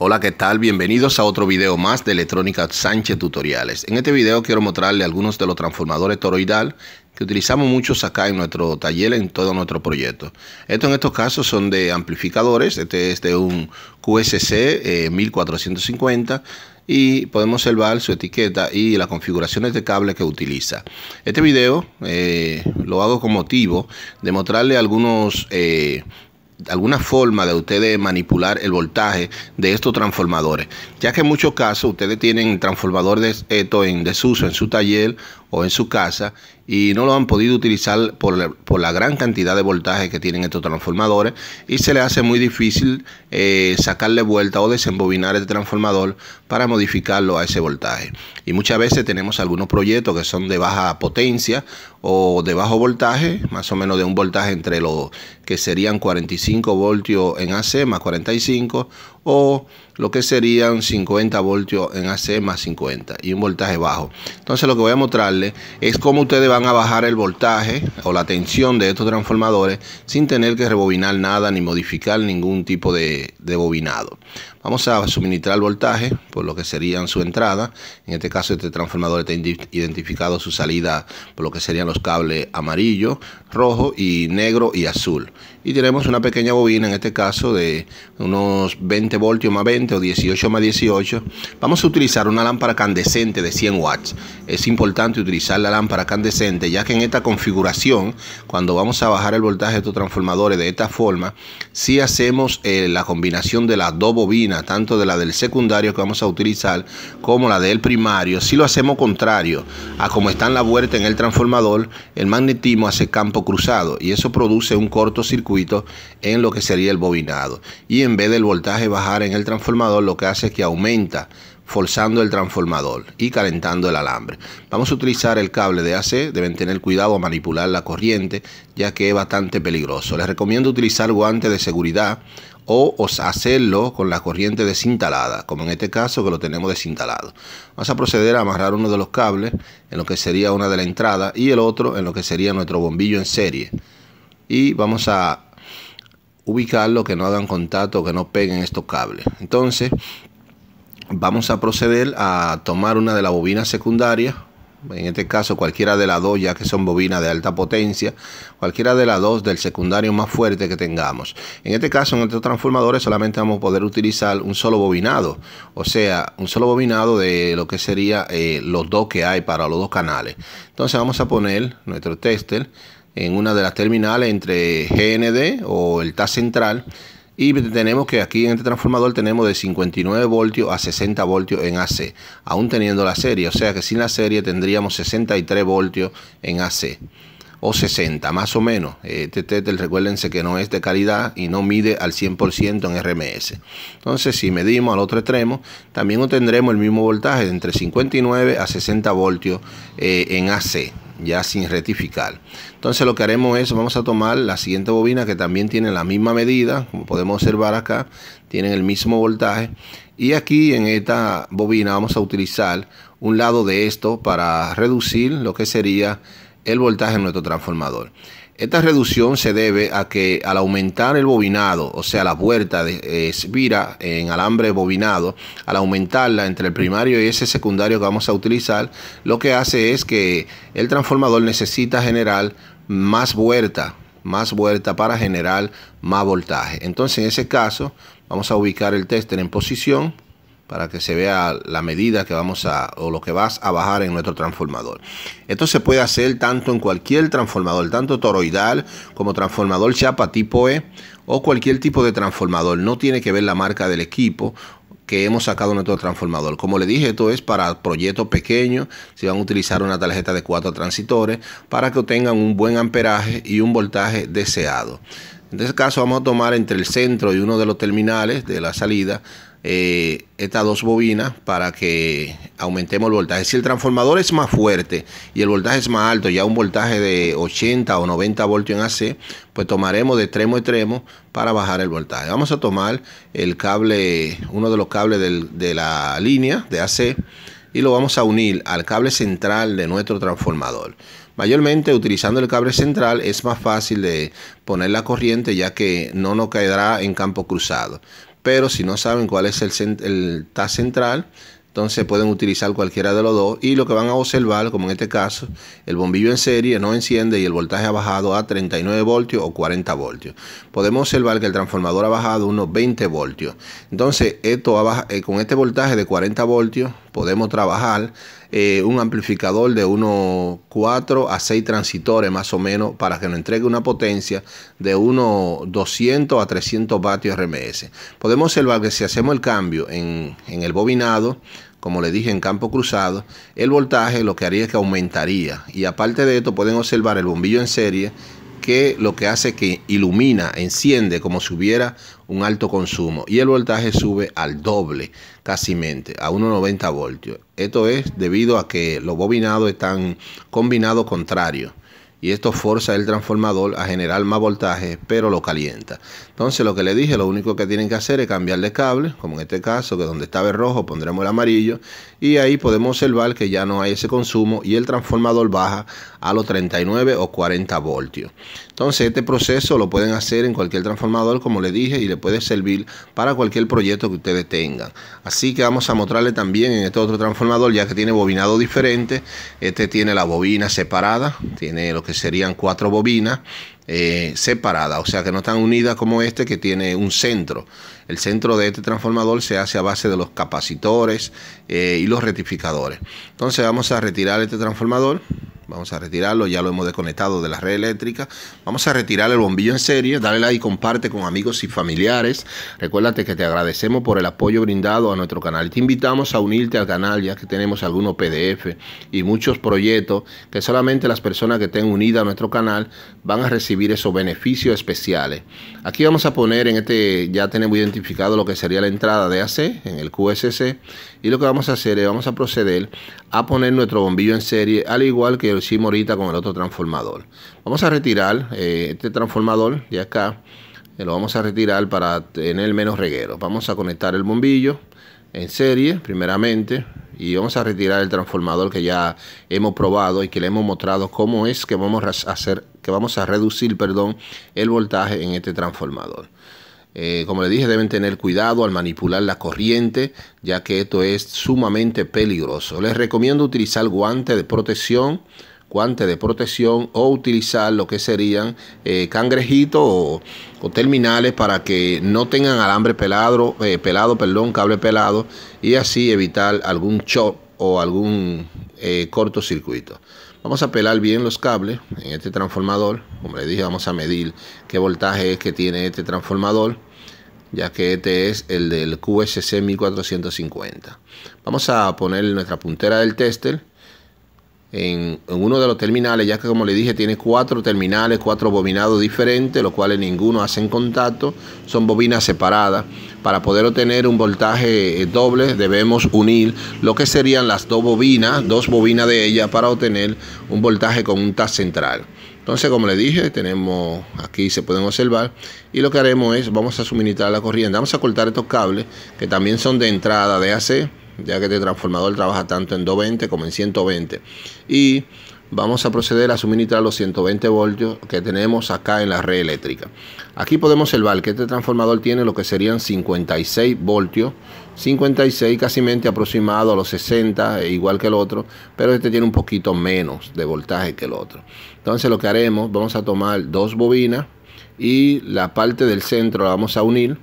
Hola, ¿qué tal? Bienvenidos a otro video más de Electrónica Sánchez Tutoriales. En este video quiero mostrarle algunos de los transformadores toroidal que utilizamos muchos acá en nuestro taller, en todo nuestro proyecto. Esto en estos casos son de amplificadores, este es de un QSC 1450 eh, y podemos observar su etiqueta y las configuraciones de cable que utiliza. Este video eh, lo hago con motivo de mostrarle algunos... Eh, alguna forma de ustedes manipular el voltaje de estos transformadores, ya que en muchos casos ustedes tienen transformadores esto en desuso en su taller o en su casa y no lo han podido utilizar por la, por la gran cantidad de voltaje que tienen estos transformadores y se le hace muy difícil eh, sacarle vuelta o desembobinar el este transformador para modificarlo a ese voltaje. Y muchas veces tenemos algunos proyectos que son de baja potencia o de bajo voltaje, más o menos de un voltaje entre los que serían 45 voltios en AC más 45 o lo que serían 50 voltios en AC más 50 y un voltaje bajo. Entonces lo que voy a mostrarles es cómo ustedes van a bajar el voltaje o la tensión de estos transformadores sin tener que rebobinar nada ni modificar ningún tipo de, de bobinado. Vamos a suministrar el voltaje por lo que serían su entrada. En este caso este transformador está identificado su salida por lo que serían los cables amarillo, rojo y negro y azul. Y tenemos una pequeña bobina en este caso de unos 20 voltios más 20 o 18 más 18. Vamos a utilizar una lámpara candescente de 100 watts. Es importante utilizar la lámpara candescente ya que en esta configuración cuando vamos a bajar el voltaje de estos transformadores de esta forma si hacemos eh, la combinación de las dos bobinas tanto de la del secundario que vamos a utilizar como la del primario, si lo hacemos contrario a como está en la vuelta en el transformador, el magnetismo hace campo cruzado y eso produce un cortocircuito en lo que sería el bobinado. Y en vez del voltaje bajar en el transformador, lo que hace es que aumenta forzando el transformador y calentando el alambre. Vamos a utilizar el cable de AC, deben tener cuidado a manipular la corriente ya que es bastante peligroso. Les recomiendo utilizar guantes de seguridad o hacerlo con la corriente desinstalada como en este caso que lo tenemos desinstalado Vamos a proceder a amarrar uno de los cables en lo que sería una de la entrada y el otro en lo que sería nuestro bombillo en serie. Y vamos a ubicarlo que no hagan contacto, que no peguen estos cables. Entonces vamos a proceder a tomar una de las bobinas secundarias en este caso cualquiera de las dos, ya que son bobinas de alta potencia, cualquiera de las dos del secundario más fuerte que tengamos. En este caso, en estos transformadores solamente vamos a poder utilizar un solo bobinado, o sea, un solo bobinado de lo que sería eh, los dos que hay para los dos canales. Entonces vamos a poner nuestro tester en una de las terminales entre GND o el TAS central y tenemos que aquí en este transformador tenemos de 59 voltios a 60 voltios en AC, aún teniendo la serie. O sea que sin la serie tendríamos 63 voltios en AC o 60, más o menos. Este TETEL, recuérdense que no es de calidad y no mide al 100% en RMS. Entonces, si medimos al otro extremo, también obtendremos el mismo voltaje entre 59 a 60 voltios eh, en AC ya sin rectificar. Entonces lo que haremos es, vamos a tomar la siguiente bobina que también tiene la misma medida, como podemos observar acá, tienen el mismo voltaje. Y aquí en esta bobina vamos a utilizar un lado de esto para reducir lo que sería el voltaje en nuestro transformador. Esta reducción se debe a que al aumentar el bobinado, o sea, la vuelta de eh, espira en alambre bobinado, al aumentarla entre el primario y ese secundario que vamos a utilizar, lo que hace es que el transformador necesita generar más vuelta, más vuelta para generar más voltaje. Entonces, en ese caso, vamos a ubicar el tester en posición para que se vea la medida que vamos a o lo que vas a bajar en nuestro transformador. Esto se puede hacer tanto en cualquier transformador, tanto toroidal como transformador chapa tipo E o cualquier tipo de transformador. No tiene que ver la marca del equipo que hemos sacado nuestro transformador. Como le dije, esto es para proyectos pequeños, si van a utilizar una tarjeta de cuatro transitores para que obtengan un buen amperaje y un voltaje deseado. En este caso vamos a tomar entre el centro y uno de los terminales de la salida eh, estas dos bobinas para que aumentemos el voltaje. Si el transformador es más fuerte y el voltaje es más alto, ya un voltaje de 80 o 90 voltios en AC, pues tomaremos de extremo a extremo para bajar el voltaje. Vamos a tomar el cable, uno de los cables de la línea de AC y lo vamos a unir al cable central de nuestro transformador. Mayormente utilizando el cable central es más fácil de poner la corriente ya que no nos caerá en campo cruzado pero si no saben cuál es el, el TAS central, entonces pueden utilizar cualquiera de los dos y lo que van a observar, como en este caso, el bombillo en serie no enciende y el voltaje ha bajado a 39 voltios o 40 voltios. Podemos observar que el transformador ha bajado unos 20 voltios. Entonces, esto eh, con este voltaje de 40 voltios podemos trabajar eh, un amplificador de unos 4 a 6 transitores más o menos para que nos entregue una potencia de unos 200 a 300 vatios RMS. Podemos observar que si hacemos el cambio en, en el bobinado, como le dije en campo cruzado, el voltaje lo que haría es que aumentaría. Y aparte de esto pueden observar el bombillo en serie que lo que hace es que ilumina, enciende como si hubiera un alto consumo y el voltaje sube al doble, casi mente, a 1,90 voltios. Esto es debido a que los bobinados están combinados contrarios y esto forza el transformador a generar más voltaje, pero lo calienta. Entonces, lo que le dije, lo único que tienen que hacer es cambiar de cable, como en este caso, que donde estaba el rojo pondremos el amarillo, y ahí podemos observar que ya no hay ese consumo y el transformador baja a los 39 o 40 voltios. Entonces este proceso lo pueden hacer en cualquier transformador, como le dije, y le puede servir para cualquier proyecto que ustedes tengan. Así que vamos a mostrarle también en este otro transformador, ya que tiene bobinado diferente. Este tiene la bobina separada, tiene lo que serían cuatro bobinas eh, separada o sea que no están unidas como este que tiene un centro. El centro de este transformador se hace a base de los capacitores eh, y los rectificadores. Entonces vamos a retirar este transformador. Vamos a retirarlo, ya lo hemos desconectado de la red eléctrica. Vamos a retirar el bombillo en serie. Dale like y comparte con amigos y familiares. Recuérdate que te agradecemos por el apoyo brindado a nuestro canal. Te invitamos a unirte al canal ya que tenemos algunos PDF y muchos proyectos que solamente las personas que estén unidas a nuestro canal van a recibir esos beneficios especiales. Aquí vamos a poner en este, ya tenemos identificado lo que sería la entrada de AC en el QSC y lo que vamos a hacer es vamos a proceder a poner nuestro bombillo en serie al igual que lo hicimos ahorita con el otro transformador. Vamos a retirar eh, este transformador de acá, eh, lo vamos a retirar para tener menos reguero. Vamos a conectar el bombillo en serie primeramente y vamos a retirar el transformador que ya hemos probado y que le hemos mostrado cómo es que vamos a hacer que vamos a reducir perdón el voltaje en este transformador eh, como les dije deben tener cuidado al manipular la corriente ya que esto es sumamente peligroso les recomiendo utilizar guante de protección guante de protección o utilizar lo que serían eh, cangrejitos o, terminales para que no tengan alambre pelado, eh, pelado, perdón, cable pelado y así evitar algún shock o algún eh, cortocircuito. Vamos a pelar bien los cables en este transformador. Como les dije, vamos a medir qué voltaje es que tiene este transformador ya que este es el del QSC 1450. Vamos a poner nuestra puntera del tester en, uno de los terminales, ya que como le dije tiene cuatro terminales, cuatro bobinados diferentes, los cuales ninguno hacen contacto, son bobinas separadas. Para poder obtener un voltaje eh, doble debemos unir lo que serían las dos bobinas, dos bobinas de ella para obtener un voltaje con un TAS central. Entonces, como le dije, tenemos aquí, se pueden observar, y lo que haremos es, vamos a suministrar la corriente, vamos a cortar estos cables que también son de entrada de AC, ya que este transformador trabaja tanto en 220 como en 120. Y vamos a proceder a suministrar los 120 voltios que tenemos acá en la red eléctrica. Aquí podemos observar que este transformador tiene lo que serían 56 voltios, 56 casi aproximado a los 60, e igual que el otro, pero este tiene un poquito menos de voltaje que el otro. Entonces lo que haremos, vamos a tomar dos bobinas y la parte del centro la vamos a unir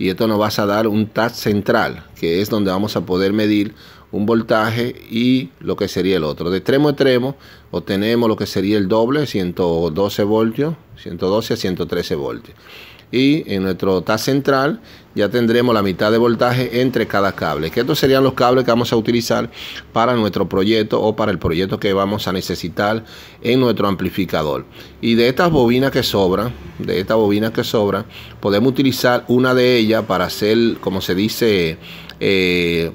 y esto nos va a dar un TAS central, que es donde vamos a poder medir un voltaje y lo que sería el otro. De extremo a extremo obtenemos lo que sería el doble, 112 voltios, 112 a 113 voltios y en nuestro TAS central ya tendremos la mitad de voltaje entre cada cable, que estos serían los cables que vamos a utilizar para nuestro proyecto o para el proyecto que vamos a necesitar en nuestro amplificador. Y de estas bobinas que sobran, de estas bobinas que sobran, podemos utilizar una de ellas para hacer, como se dice, eh,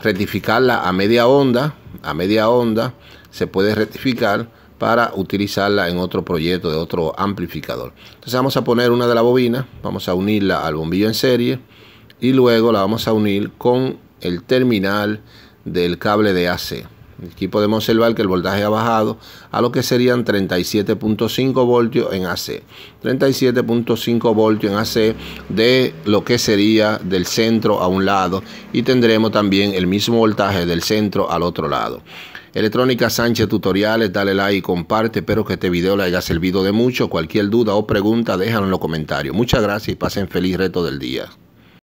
rectificarla a media onda, a media onda se puede rectificar para utilizarla en otro proyecto de otro amplificador. Entonces vamos a poner una de la bobina vamos a unirla al bombillo en serie y luego la vamos a unir con el terminal del cable de AC. Aquí podemos observar que el voltaje ha bajado a lo que serían 37.5 voltios en AC. 37.5 voltios en AC de lo que sería del centro a un lado y tendremos también el mismo voltaje del centro al otro lado. Electrónica Sánchez Tutoriales, dale like y comparte. Espero que este video le haya servido de mucho. Cualquier duda o pregunta, déjalo en los comentarios. Muchas gracias y pasen feliz reto del día.